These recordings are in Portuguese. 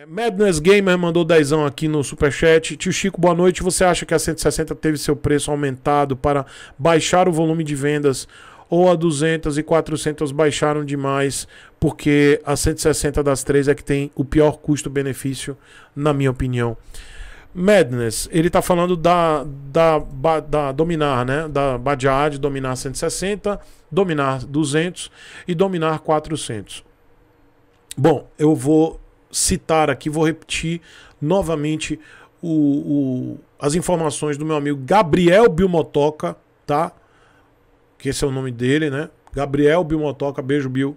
É, Madness Gamer mandou dezão aqui no superchat. Tio Chico, boa noite. Você acha que a 160 teve seu preço aumentado para baixar o volume de vendas ou a 200 e 400 baixaram demais porque a 160 das três é que tem o pior custo-benefício, na minha opinião. Madness, ele está falando da, da, da, da Dominar, né? Da Badiad, Dominar 160, Dominar 200 e Dominar 400. Bom, eu vou citar aqui, vou repetir novamente o, o, as informações do meu amigo Gabriel Bilmotoca, tá? Que esse é o nome dele, né? Gabriel Bilmotoca, beijo Bill.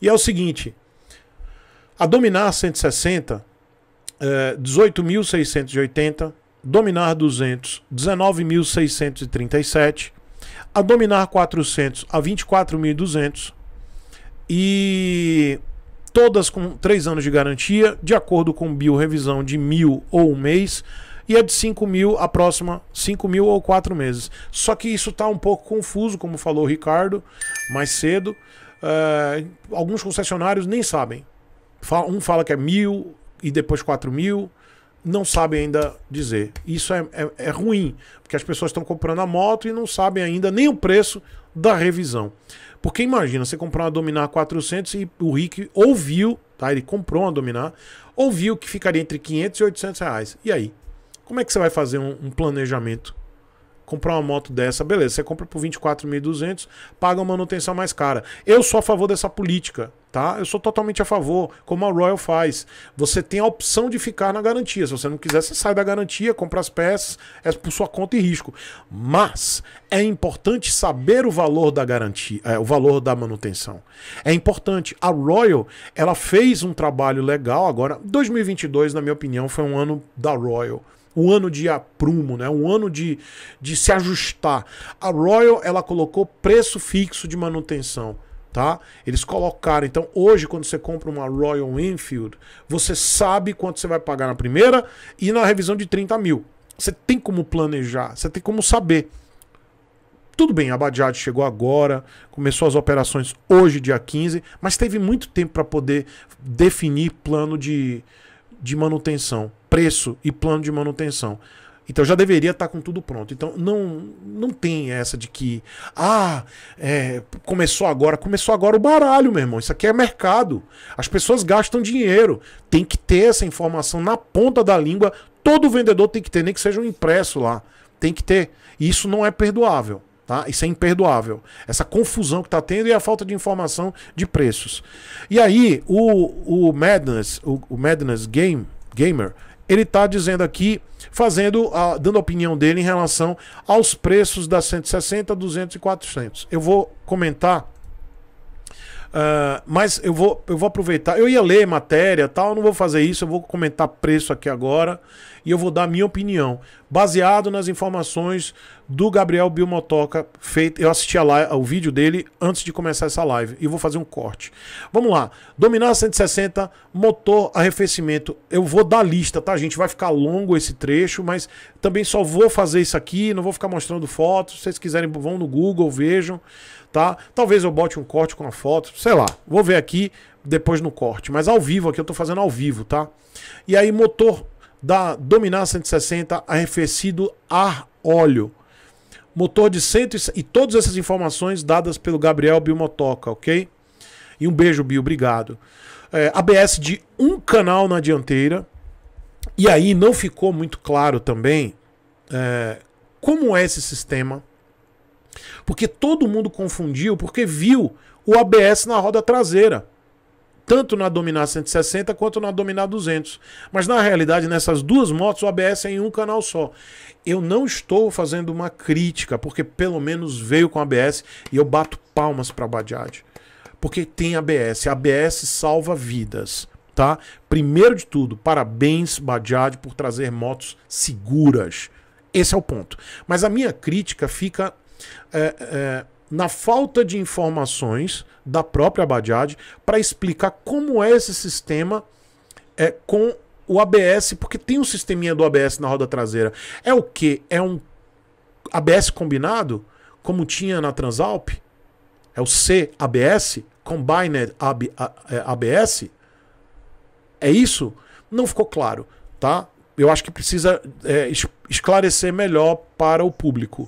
E é o seguinte, a dominar 160, é, 18.680, dominar 200, 19.637, a dominar 400 a 24.200 e todas com 3 anos de garantia, de acordo com bio revisão de mil ou um mês, e a de 5 mil, a próxima, 5 mil ou 4 meses. Só que isso está um pouco confuso, como falou o Ricardo mais cedo. É, alguns concessionários nem sabem. Um fala que é mil e depois 4 mil. Não sabe ainda dizer. Isso é, é, é ruim, porque as pessoas estão comprando a moto e não sabem ainda nem o preço da revisão. Porque imagina, você comprou uma Dominar 400 e o Rick ouviu, tá? Ele comprou uma Dominar, ouviu que ficaria entre 500 e 800 reais. E aí? Como é que você vai fazer um, um planejamento comprar uma moto dessa, beleza, você compra por 24.200, paga uma manutenção mais cara. Eu sou a favor dessa política, tá? Eu sou totalmente a favor, como a Royal faz. Você tem a opção de ficar na garantia. Se você não quiser, você sai da garantia, compra as peças, é por sua conta e risco. Mas é importante saber o valor da garantia, é, o valor da manutenção. É importante. A Royal, ela fez um trabalho legal agora. 2022, na minha opinião, foi um ano da Royal um ano de aprumo, né? um ano de, de se ajustar. A Royal ela colocou preço fixo de manutenção. Tá? Eles colocaram. Então, hoje, quando você compra uma Royal Enfield, você sabe quanto você vai pagar na primeira e na revisão de 30 mil. Você tem como planejar, você tem como saber. Tudo bem, a Bajaj chegou agora, começou as operações hoje, dia 15, mas teve muito tempo para poder definir plano de, de manutenção, preço e plano de manutenção. Então já deveria estar tá com tudo pronto. Então não não tem essa de que ah é, começou agora, começou agora o baralho, meu irmão. Isso aqui é mercado. As pessoas gastam dinheiro. Tem que ter essa informação na ponta da língua. Todo vendedor tem que ter, nem que seja um impresso lá. Tem que ter. E isso não é perdoável. Tá? Isso é imperdoável. Essa confusão que está tendo e a falta de informação de preços. E aí, o, o Madness, o, o Madness Game, Gamer, ele está dizendo aqui, fazendo, dando a opinião dele em relação aos preços da 160, 200 e 400. Eu vou comentar Uh, mas eu vou, eu vou aproveitar. Eu ia ler matéria tal, não vou fazer isso, eu vou comentar preço aqui agora e eu vou dar minha opinião. Baseado nas informações do Gabriel Bilmotoca feito. Eu assisti a live, o vídeo dele antes de começar essa live e vou fazer um corte. Vamos lá. Dominar 160, motor, arrefecimento. Eu vou dar lista, tá, gente? Vai ficar longo esse trecho, mas também só vou fazer isso aqui, não vou ficar mostrando fotos. Se vocês quiserem, vão no Google, vejam tá? Talvez eu bote um corte com a foto, sei lá. Vou ver aqui depois no corte, mas ao vivo aqui eu tô fazendo ao vivo, tá? E aí motor da Dominar 160 arrefecido ar óleo. Motor de 100 e todas essas informações dadas pelo Gabriel Bilmotoca, OK? E um beijo, Bio, obrigado. É, ABS de um canal na dianteira. E aí não ficou muito claro também é, como é esse sistema porque todo mundo confundiu porque viu o ABS na roda traseira, tanto na Dominar 160 quanto na Dominar 200. Mas na realidade, nessas duas motos, o ABS é em um canal só. Eu não estou fazendo uma crítica, porque pelo menos veio com ABS e eu bato palmas para a Badiad. Porque tem ABS, ABS salva vidas tá? Primeiro de tudo, parabéns Badiad, por trazer motos seguras. Esse é o ponto. Mas a minha crítica fica é, é, na falta de informações da própria Bajaj para explicar como é esse sistema é, com o ABS, porque tem um sisteminha do ABS na roda traseira. É o que? É um ABS combinado, como tinha na Transalp? É o CABS? Combined ABS? É, é isso? Não ficou claro, tá? eu acho que precisa é, esclarecer melhor para o público.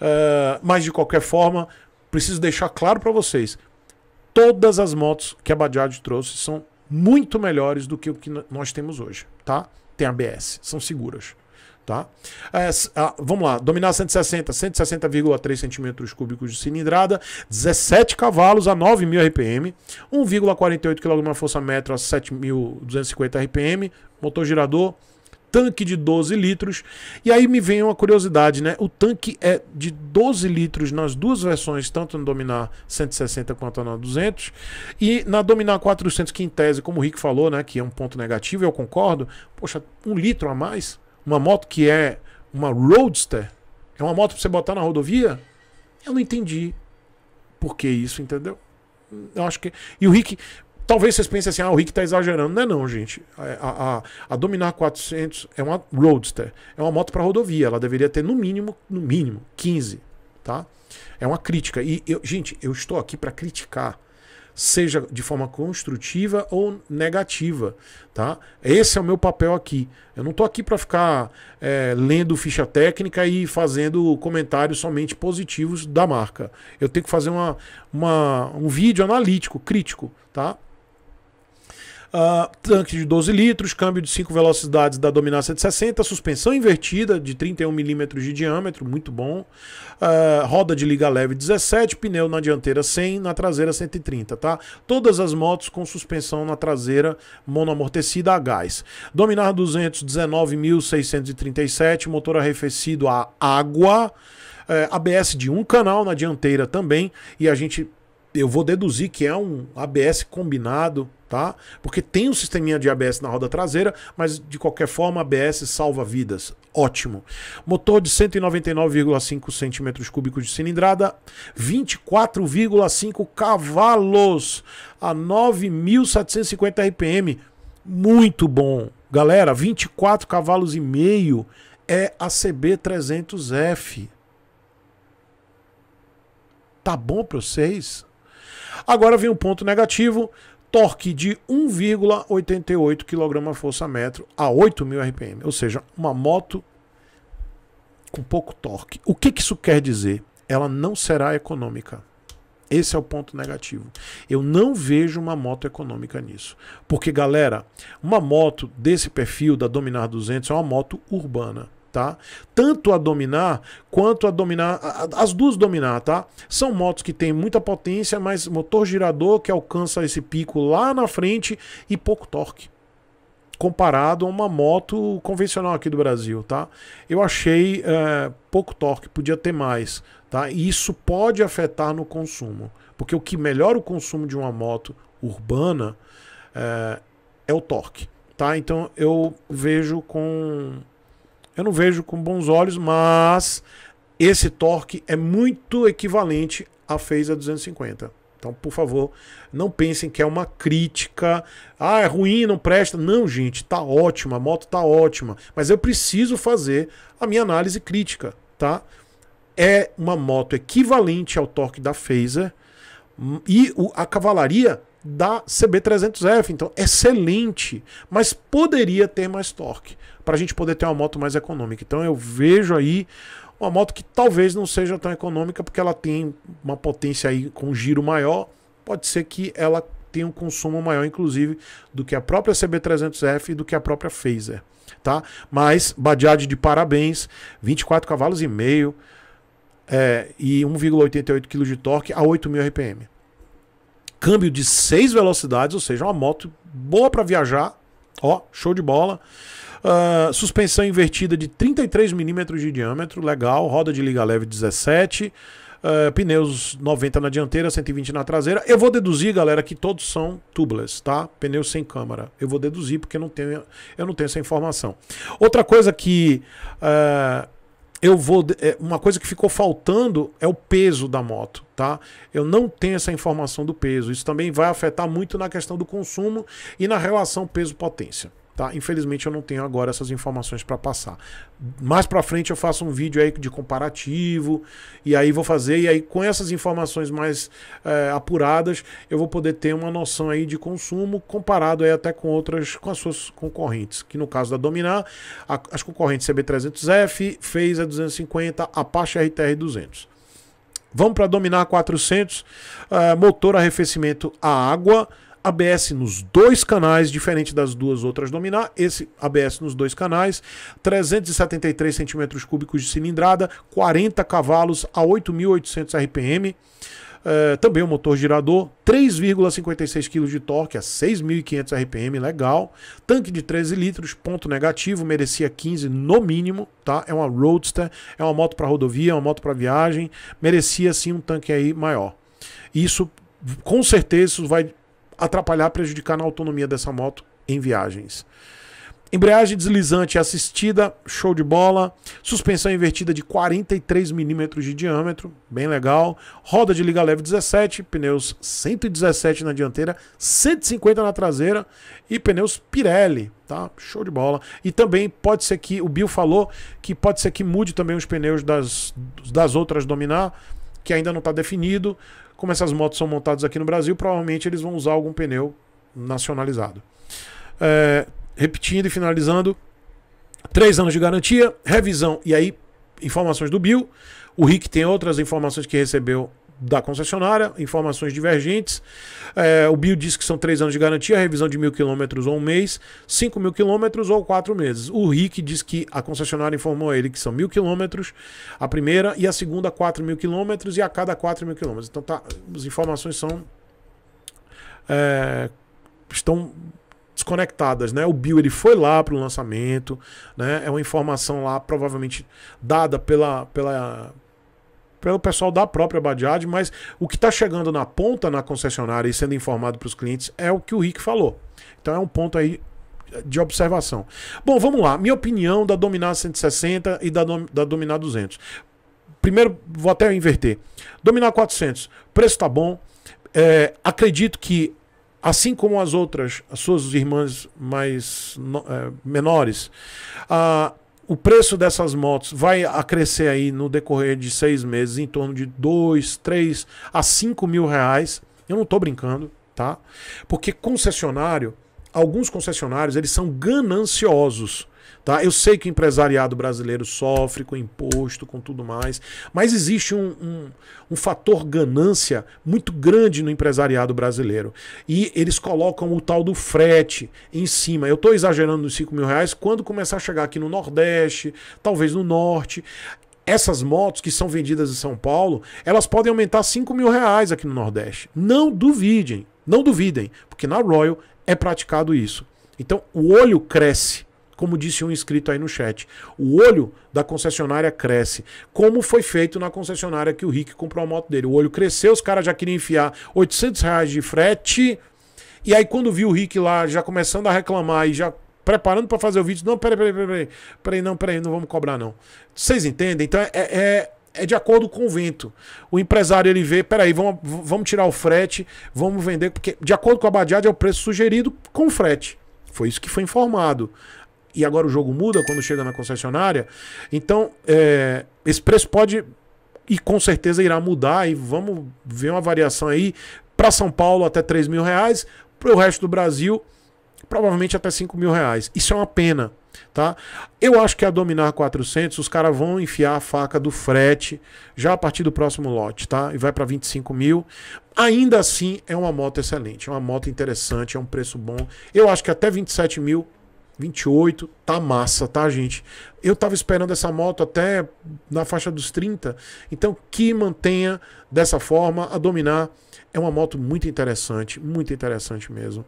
Uh, mas de qualquer forma, preciso deixar claro para vocês: todas as motos que a Bajaj trouxe são muito melhores do que o que nós temos hoje, tá? Tem ABS, são seguras, tá? É, ah, vamos lá, dominar 160, 160,3 centímetros cúbicos de cilindrada, 17 cavalos a 9.000 RPM, 1,48 kg força metro a 7.250 RPM, motor girador tanque de 12 litros. E aí me vem uma curiosidade, né? O tanque é de 12 litros nas duas versões, tanto no Dominar 160 quanto na 200. E na Dominar 400, que em tese, como o Rick falou, né, que é um ponto negativo, eu concordo. Poxa, um litro a mais? Uma moto que é uma Roadster? É uma moto para você botar na rodovia? Eu não entendi por que isso, entendeu? Eu acho que. E o Rick, Talvez vocês pensem assim, ah, o Rick está exagerando. Não é não, gente. É, a, a, a, Dominar 400 é uma Roadster. É uma moto para rodovia. Ela deveria ter no mínimo, no mínimo, 15, tá? É uma crítica. E, eu, gente, eu estou aqui para criticar. Seja de forma construtiva ou negativa, tá? Esse é o meu papel aqui. Eu não estou aqui para ficar é, lendo ficha técnica e fazendo comentários somente positivos da marca. Eu tenho que fazer uma, uma um vídeo analítico, crítico, tá? Uh, tanque de 12 litros, câmbio de 5 velocidades da dominância de 60, suspensão invertida de 31 mm de diâmetro, muito bom. Uh, roda de liga leve 17, pneu na dianteira 100, na traseira 130, tá? Todas as motos com suspensão na traseira monoamortecida a gás. Dominar 219.637, motor arrefecido a água. Uh, é, ABS de um canal na dianteira também, e a gente, eu vou deduzir que é um ABS combinado, tá? Porque tem um sisteminha de ABS na roda traseira, mas de qualquer forma ABS salva vidas. Ótimo. Motor de 199,5 cm cúbicos de cilindrada, 24,5 cavalos a 9.750 RPM. Muito bom. Galera, 24 cavalos e meio é a CB300F. Tá bom para vocês? Agora vem um ponto negativo torque de 1,88 kgfm a 8 mil RPM, ou seja, uma moto com pouco torque. O que, que isso quer dizer? Ela não será econômica. Esse é o ponto negativo. Eu não vejo uma moto econômica nisso. Porque, galera, uma moto desse perfil da Dominar 200 é uma moto urbana tá? Tanto a dominar quanto a dominar, as duas dominar, tá? São motos que têm muita potência, mas motor girador que alcança esse pico lá na frente e pouco torque comparado a uma moto convencional aqui do Brasil, tá? Eu achei é, pouco torque, podia ter mais, tá? E isso pode afetar no consumo, porque o que melhora o consumo de uma moto urbana é, é o torque, tá? Então eu vejo com eu não vejo com bons olhos, mas esse torque é muito equivalente à Phaser 250. Então, por favor, não pensem que é uma crítica. Ah, é ruim, não presta. Não, gente, tá ótima, a moto tá ótima. Mas eu preciso fazer a minha análise crítica, tá? É uma moto equivalente ao torque da Phaser. Hum, e a cavalaria da CB300F. Então, excelente, mas poderia ter mais torque para a gente poder ter uma moto mais econômica. Então, eu vejo aí uma moto que talvez não seja tão econômica porque ela tem uma potência aí com giro maior. Pode ser que ela tenha um consumo maior, inclusive, do que a própria CB300F e do que a própria Phaser, tá? Mas Bajaj de parabéns, 24 cavalos e meio é, e 1,88 kg de torque a 8.000 RPM câmbio de seis velocidades, ou seja, uma moto boa para viajar. Ó, show de bola. Uh, suspensão invertida de 33 milímetros de diâmetro, legal. Roda de liga leve 17. Uh, ah, pneus 90 na dianteira, 120 na traseira. Eu vou deduzir, galera, que todos são tubeless, tá? Pneus sem câmara. Eu vou deduzir porque não tenho, eu não tenho essa informação. Outra coisa que uh, eu vou. É, uma coisa que ficou faltando é o peso da moto, tá? Eu não tenho essa informação do peso. Isso também vai afetar muito na questão do consumo e na relação peso-potência. Tá? Infelizmente eu não tenho agora essas informações para passar. Mais para frente eu faço um vídeo aí de comparativo e aí vou fazer e aí com essas informações mais é, apuradas eu vou poder ter uma noção aí de consumo comparado aí até com outras com as suas concorrentes, que no caso da Dominar, a, as concorrentes CB300F, fez é a 250, Apache RTR 200. Vamos para Dominar 400, é, eh, motor arrefecimento a água ABS nos dois canais, diferente das duas outras dominar, esse ABS nos dois canais, 373 centímetros cúbicos de cilindrada, 40 cavalos a 8.800 RPM, eh, também o um motor girador, 3,56 kg de torque a 6.500 RPM, legal. Tanque de 13 litros, ponto negativo, merecia 15 no mínimo, tá? É uma Roadster, é uma moto para rodovia, é uma moto para viagem, merecia sim um tanque aí maior. Isso, com certeza, isso vai atrapalhar, prejudicar na autonomia dessa moto em viagens. Embreagem deslizante assistida, show de bola. Suspensão invertida de 43 milímetros de diâmetro, bem legal. Roda de liga leve 17, pneus 117 na dianteira, 150 na traseira e pneus Pirelli, tá? Show de bola. E também pode ser que, o Bill falou, que pode ser que mude também os pneus das, das outras dominar, que ainda não está definido. Como essas motos são montadas aqui no Brasil, provavelmente eles vão usar algum pneu nacionalizado. É, repetindo e finalizando, três anos de garantia, revisão e aí informações do Bill. O Rick tem outras informações que recebeu da concessionária, informações divergentes. É, o BIO diz que são três anos de garantia, revisão de mil quilômetros ou um mês, cinco mil quilômetros ou quatro meses. O rick diz que a concessionária informou a ele que são mil quilômetros a primeira e a segunda quatro mil quilômetros e a cada quatro mil quilômetros. Então tá, as informações são é, estão desconectadas, né? O Bill ele foi lá para o lançamento, né? É uma informação lá provavelmente dada pela, pela pelo pessoal da própria Bajaj, mas o que está chegando na ponta na concessionária e sendo informado para os clientes é o que o Rick falou. Então é um ponto aí de observação. Bom, vamos lá. Minha opinião da Dominar 160 e da, da Dominar 200. Primeiro, vou até inverter. Dominar 400, preço tá bom. É, acredito que, assim como as outras, as suas irmãs mais no, é, menores, a, o preço dessas motos vai acrescer crescer aí no decorrer de seis meses em torno de dois, três a cinco mil reais. Eu não estou brincando, tá? Porque concessionário alguns concessionários eles são gananciosos. Tá? Eu sei que o empresariado brasileiro sofre com imposto, com tudo mais, mas existe um, um, um, fator ganância muito grande no empresariado brasileiro. E eles colocam o tal do frete em cima. Eu estou exagerando nos 5 mil reais quando começar a chegar aqui no Nordeste, talvez no Norte. Essas motos que são vendidas em São Paulo, elas podem aumentar 5 mil reais aqui no Nordeste. Não duvidem, não duvidem, porque na Royal é praticado isso. Então o olho cresce, como disse um inscrito aí no chat. O olho da concessionária cresce, como foi feito na concessionária que o Rick comprou a moto dele. O olho cresceu, os caras já queriam enfiar 800 reais de frete. E aí quando viu o Rick lá já começando a reclamar e já preparando para fazer o vídeo, não, peraí, peraí, peraí, peraí, não, peraí, não vamos cobrar não. Vocês entendem? Então é, é é de acordo com o vento. O empresário ele vê, peraí, vamos, vamos tirar o frete, vamos vender, porque de acordo com a Badiad é o preço sugerido com frete. Foi isso que foi informado. E agora o jogo muda quando chega na concessionária. Então, é, esse preço pode e com certeza irá mudar. E vamos ver uma variação aí para São Paulo até 3 mil reais, para o resto do Brasil provavelmente até 5 mil reais. Isso é uma pena tá? Eu acho que a Dominar 400, os caras vão enfiar a faca do frete já a partir do próximo lote, tá? E vai para 25 mil. Ainda assim, é uma moto excelente, é uma moto interessante, é um preço bom. Eu acho que até 27 mil 28, tá massa, tá, gente? Eu tava esperando essa moto até na faixa dos 30, então que mantenha dessa forma a dominar. É uma moto muito interessante, muito interessante mesmo.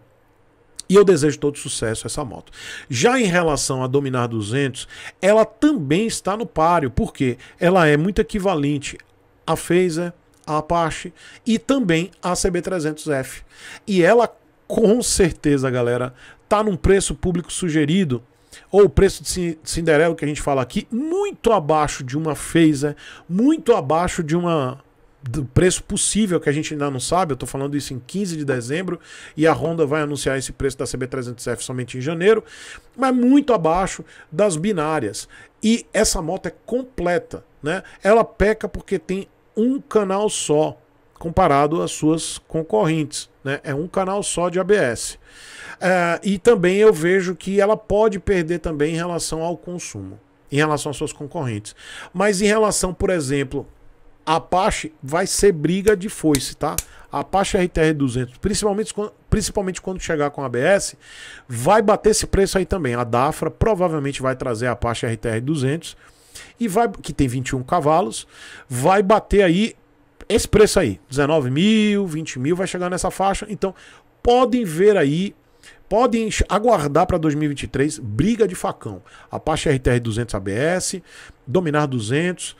E eu desejo todo sucesso a essa moto. Já em relação a Dominar 200, ela também está no páreo, porque ela é muito equivalente à Phaser, à Apache e também à CB300F. E ela, com certeza, galera, tá num preço público sugerido ou o preço de Cinderela que a gente fala aqui, muito abaixo de uma Phaser, muito abaixo de uma do preço possível que a gente ainda não sabe, eu estou falando isso em 15 de dezembro e a Honda vai anunciar esse preço da CB300F somente em janeiro, mas muito abaixo das binárias. E essa moto é completa, né? Ela peca porque tem um canal só comparado às suas concorrentes, né? É um canal só de ABS. É, e também eu vejo que ela pode perder também em relação ao consumo, em relação às suas concorrentes. Mas em relação, por exemplo, Apache vai ser briga de foice, tá? Apache RTR 200, principalmente quando, principalmente quando chegar com ABS, vai bater esse preço aí também. A Dafra provavelmente vai trazer a Apache RTR 200 e vai que tem 21 cavalos, vai bater aí esse preço aí, 19 mil, 20 mil, vai chegar nessa faixa. Então podem ver aí podem aguardar para 2023 briga de facão. Apache RTR 200 ABS, Dominar 200,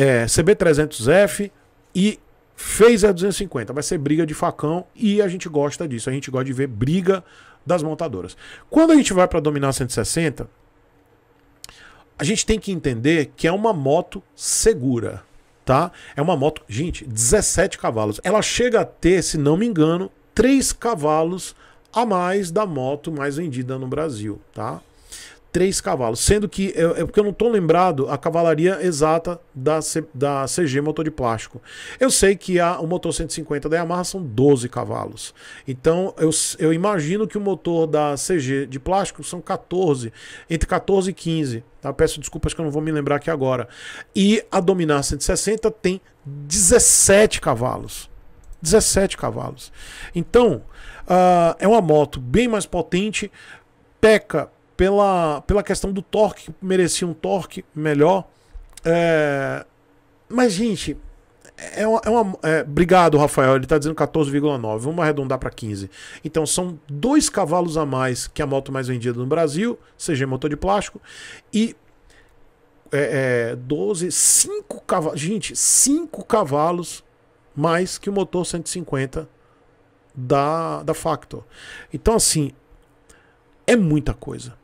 é, CB300F e fez a 250. Vai ser briga de facão e a gente gosta disso. A gente gosta de ver briga das montadoras. Quando a gente vai para dominar 160, a gente tem que entender que é uma moto segura, tá? É uma moto, gente, 17 cavalos. Ela chega a ter, se não me engano, 3 cavalos a mais da moto mais vendida no Brasil, tá? três cavalos. Sendo que, eu, é, é porque eu não estou lembrado a cavalaria exata da, C, da CG motor de plástico. Eu sei que a, o motor 150 da Yamaha são 12 cavalos. Então, eu, eu imagino que o motor da CG de plástico são 14, entre 14 e 15. Tá? Peço desculpas que eu não vou me lembrar aqui agora. E a Dominar 160 tem 17 cavalos. 17 cavalos. Então, uh, é uma moto bem mais potente, peca pela, pela questão do torque, merecia um torque melhor. É... Mas, gente, é uma, é uma é... obrigado, Rafael. Ele está dizendo 14,9. Vamos arredondar para 15. Então, são dois cavalos a mais que a moto mais vendida no Brasil, seja motor de plástico, e é, é, 12, 5 cavalos. Gente, 5 cavalos mais que o motor 150 da, da Factor. Então, assim, é muita coisa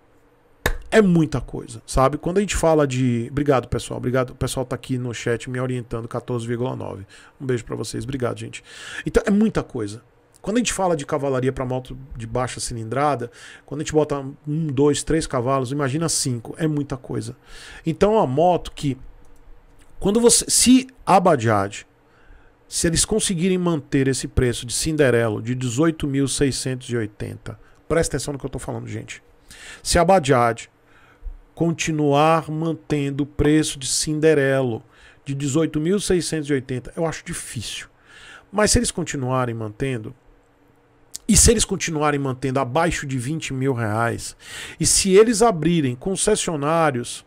é muita coisa, sabe? Quando a gente fala de. Obrigado, pessoal. Obrigado. O pessoal tá aqui no chat me orientando, 14,9. Um beijo para vocês. Obrigado, gente. Então, é muita coisa. Quando a gente fala de cavalaria para moto de baixa cilindrada, quando a gente bota um, dois, três cavalos, imagina cinco. É muita coisa. Então, é uma moto que. Quando você. Se a Bajaj. Se eles conseguirem manter esse preço de Cinderelo de 18.680, presta atenção no que eu tô falando, gente. Se a Bajaj continuar mantendo o preço de Cinderelo de 18.680. Eu acho difícil. Mas se eles continuarem mantendo, e se eles continuarem mantendo abaixo de 20 mil reais, e se eles abrirem concessionários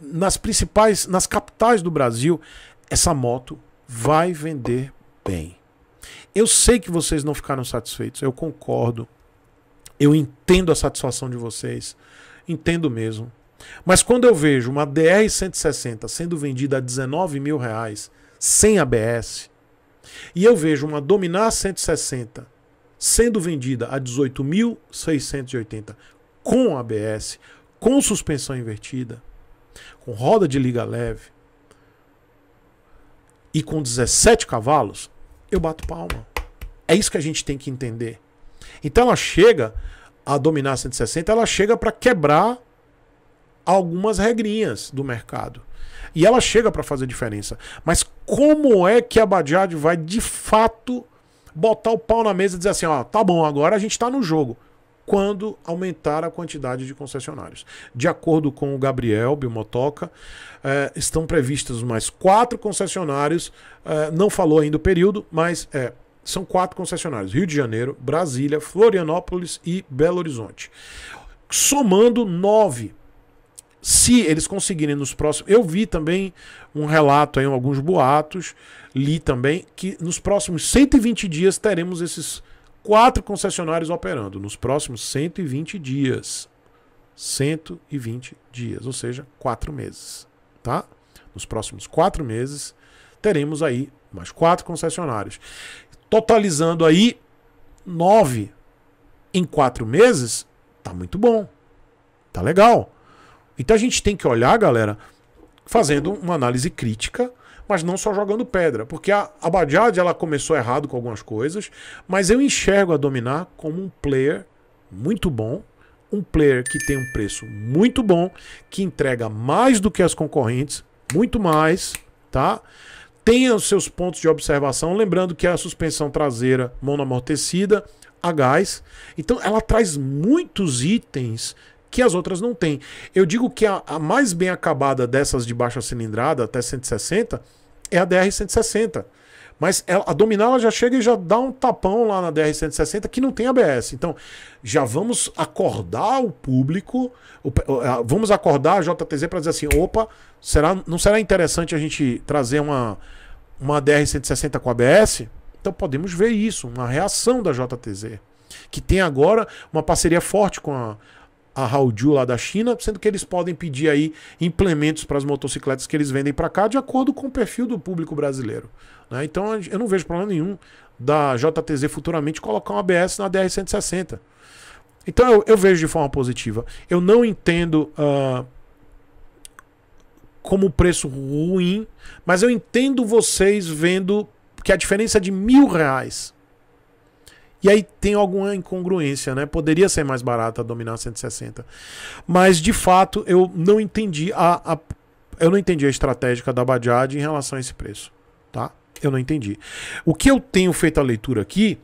nas principais, nas capitais do Brasil, essa moto vai vender bem. Eu sei que vocês não ficaram satisfeitos, eu concordo. Eu entendo a satisfação de vocês entendo mesmo. Mas quando eu vejo uma DR-160 sendo vendida a 19 mil reais sem ABS, e eu vejo uma Dominar 160 sendo vendida a 18.680 com ABS, com suspensão invertida, com roda de liga leve e com 17 cavalos, eu bato palma. É isso que a gente tem que entender. Então ela chega a dominar 160, ela chega para quebrar algumas regrinhas do mercado. E ela chega para fazer diferença. Mas como é que a Bajaj vai de fato botar o pau na mesa e dizer assim, ó, tá bom, agora a gente está no jogo. Quando aumentar a quantidade de concessionários. De acordo com o Gabriel Bilmotoca, eh, estão previstos mais quatro concessionários. Eh, não falou ainda o período, mas é são quatro concessionários Rio de Janeiro, Brasília, Florianópolis e Belo Horizonte. Somando nove. Se eles conseguirem nos próximos. Eu vi também um relato aí, alguns boatos, li também, que nos próximos 120 dias teremos esses quatro concessionários operando. Nos próximos 120 dias. 120 dias, ou seja, quatro meses. Tá? Nos próximos quatro meses, teremos aí mais quatro concessionários totalizando aí nove em quatro meses, tá muito bom. Tá legal. Então a gente tem que olhar, galera, fazendo uma análise crítica, mas não só jogando pedra. Porque a Abadjad ela começou errado com algumas coisas, mas eu enxergo a Dominar como um player muito bom, um player que tem um preço muito bom, que entrega mais do que as concorrentes, muito mais, tá? tenha os seus pontos de observação, lembrando que a suspensão traseira monoamortecida a gás, então ela traz muitos itens que as outras não têm. Eu digo que a, a mais bem acabada dessas de baixa cilindrada, até 160, é a DR-160. Mas ela, a dominar ela já chega e já dá um tapão lá na DR-160 que não tem ABS. Então, já vamos acordar o público, o, vamos acordar a JTZ para dizer assim: opa, será, não será interessante a gente trazer uma, uma DR-160 com ABS, então podemos ver isso, uma reação da JTZ, que tem agora uma parceria forte com a, a Haoju lá da China, sendo que eles podem pedir aí implementos para as motocicletas que eles vendem para cá de acordo com o perfil do público brasileiro. Né? Então eu não vejo problema nenhum da JTZ futuramente colocar um ABS na DR-160. Então eu, eu, vejo de forma positiva. Eu não entendo. Uh, como preço ruim, mas eu entendo vocês vendo que a diferença é de mil reais. E aí tem alguma incongruência, né? Poderia ser mais barata a Dominar 160. Mas, de fato, eu não entendi a, a eu não entendi a estratégica da Bajaj em relação a esse preço, tá? Eu não entendi. O que eu tenho feito a leitura aqui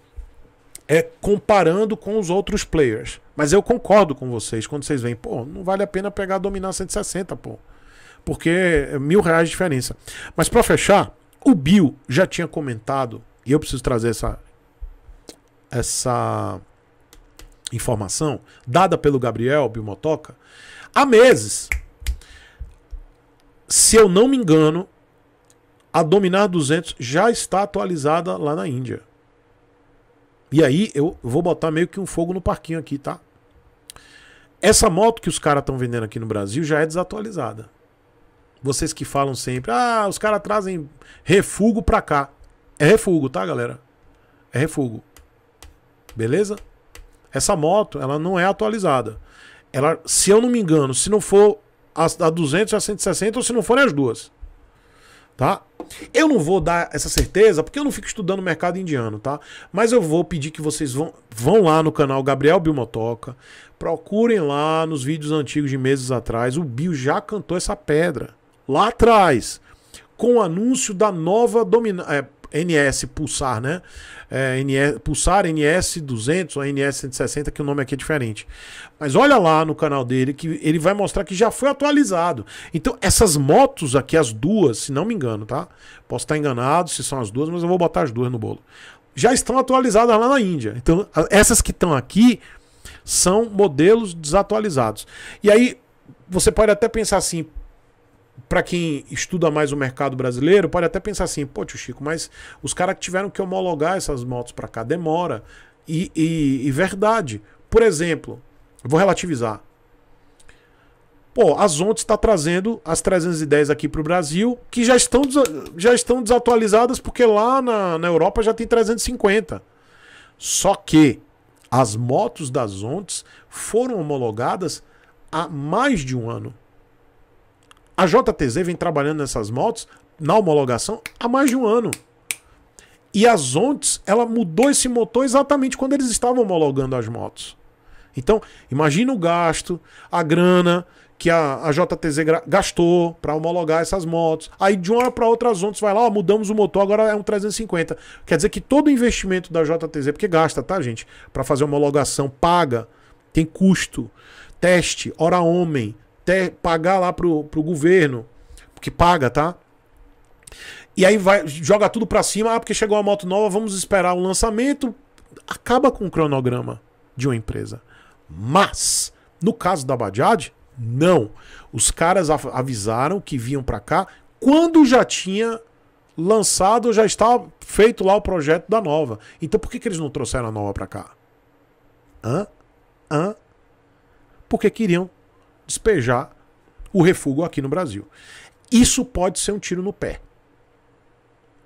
é comparando com os outros players. Mas eu concordo com vocês quando vocês veem, pô, não vale a pena pegar a Dominar 160, pô porque é mil reais de diferença. Mas para fechar, o Bill já tinha comentado, e eu preciso trazer essa, essa informação, dada pelo Gabriel Bill Motoca, há meses. Se eu não me engano, a Dominar 200 já está atualizada lá na Índia. E aí eu vou botar meio que um fogo no parquinho aqui, tá? Essa moto que os caras estão vendendo aqui no Brasil já é desatualizada. Vocês que falam sempre, ah, os caras trazem refúgio pra cá. É refúgio, tá, galera? É refúgio. Beleza? Essa moto, ela não é atualizada. Ela, se eu não me engano, se não for a, a 200 a 160 ou se não forem as duas. Tá? Eu não vou dar essa certeza porque eu não fico estudando o mercado indiano, tá? Mas eu vou pedir que vocês vão, vão lá no canal Gabriel Bilmotoca, procurem lá nos vídeos antigos de meses atrás, o Bill já cantou essa pedra lá atrás, com o anúncio da nova domina é, NS Pulsar, né? É, NS, Pulsar NS 200 ou NS 160, que o nome aqui é diferente. Mas olha lá no canal dele que ele vai mostrar que já foi atualizado. Então, essas motos aqui, as duas, se não me engano, tá? Posso estar enganado se são as duas, mas eu vou botar as duas no bolo. Já estão atualizadas lá na Índia. Então, essas que estão aqui são modelos desatualizados. E aí, você pode até pensar assim, para quem estuda mais o mercado brasileiro, pode até pensar assim: pô, tio Chico, mas os caras que tiveram que homologar essas motos para cá demora. E, e, e, verdade. Por exemplo, vou relativizar. Pô, a Zontes está trazendo as 310 aqui para o Brasil, que já estão, já estão desatualizadas, porque lá na, na Europa já tem 350. Só que as motos das Zontes foram homologadas há mais de um ano. A JTZ vem trabalhando nessas motos na homologação há mais de um ano. E a Zontes, ela mudou esse motor exatamente quando eles estavam homologando as motos. Então, imagina o gasto, a grana que a, a JTZ gastou para homologar essas motos. Aí de uma hora para outra as Zontes vai lá, ó, mudamos o motor, agora é um 350. Quer dizer que todo o investimento da JTZ, porque gasta, tá, gente? Para fazer homologação paga, tem custo, teste, hora homem, até pagar lá pro, pro governo, que paga, tá? E aí vai, joga tudo pra cima, ah, porque chegou uma moto nova, vamos esperar o lançamento. Acaba com o cronograma de uma empresa. Mas, no caso da Bajaj, não. Os caras avisaram que vinham para cá quando já tinha lançado, já estava feito lá o projeto da nova. Então por que, que eles não trouxeram a nova para cá? Hã? Hã? Porque queriam despejar o refúgio aqui no Brasil. Isso pode ser um tiro no pé.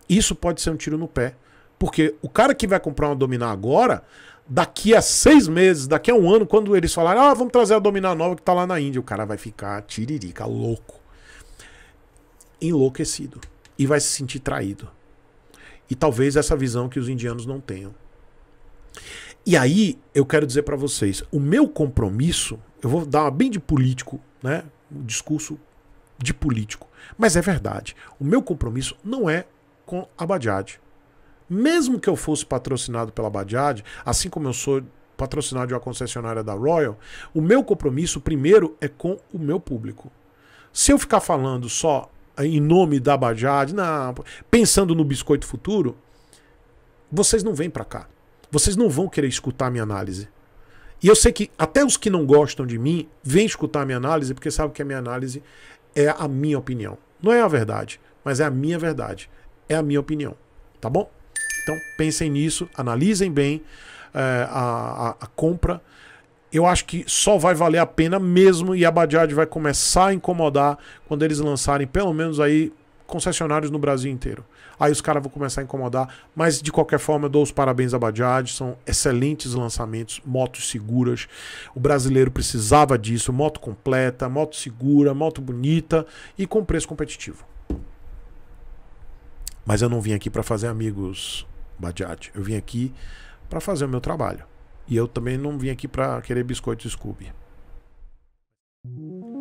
Isso pode ser um tiro no pé. Porque o cara que vai comprar uma Dominar agora, daqui a seis meses, daqui a um ano, quando eles falarem, ah, vamos trazer a Dominar nova que tá lá na Índia, o cara vai ficar tiririca, louco. Enlouquecido. E vai se sentir traído. E talvez essa visão que os indianos não tenham. E aí, eu quero dizer para vocês, o meu compromisso eu vou dar uma bem de político, né? Um discurso de político. Mas é verdade. O meu compromisso não é com a Badiad. Mesmo que eu fosse patrocinado pela Badiad, assim como eu sou patrocinado de uma concessionária da Royal, o meu compromisso primeiro é com o meu público. Se eu ficar falando só em nome da Badiad, pensando no biscoito futuro, vocês não vêm para cá. Vocês não vão querer escutar minha análise. E eu sei que até os que não gostam de mim vêm escutar a minha análise, porque sabem que a minha análise é a minha opinião. Não é a verdade, mas é a minha verdade. É a minha opinião. Tá bom? Então pensem nisso, analisem bem é, a, a, a, compra. Eu acho que só vai valer a pena mesmo e a Bajaj vai começar a incomodar quando eles lançarem pelo menos aí concessionários no Brasil inteiro. Aí os caras vão começar a incomodar. Mas de qualquer forma, eu dou os parabéns à Bajaj. São excelentes lançamentos, motos seguras. O brasileiro precisava disso. Moto completa, moto segura, moto bonita e com preço competitivo. Mas eu não vim aqui para fazer amigos, Bajaj. Eu vim aqui para fazer o meu trabalho. E eu também não vim aqui para querer biscoito Scooby.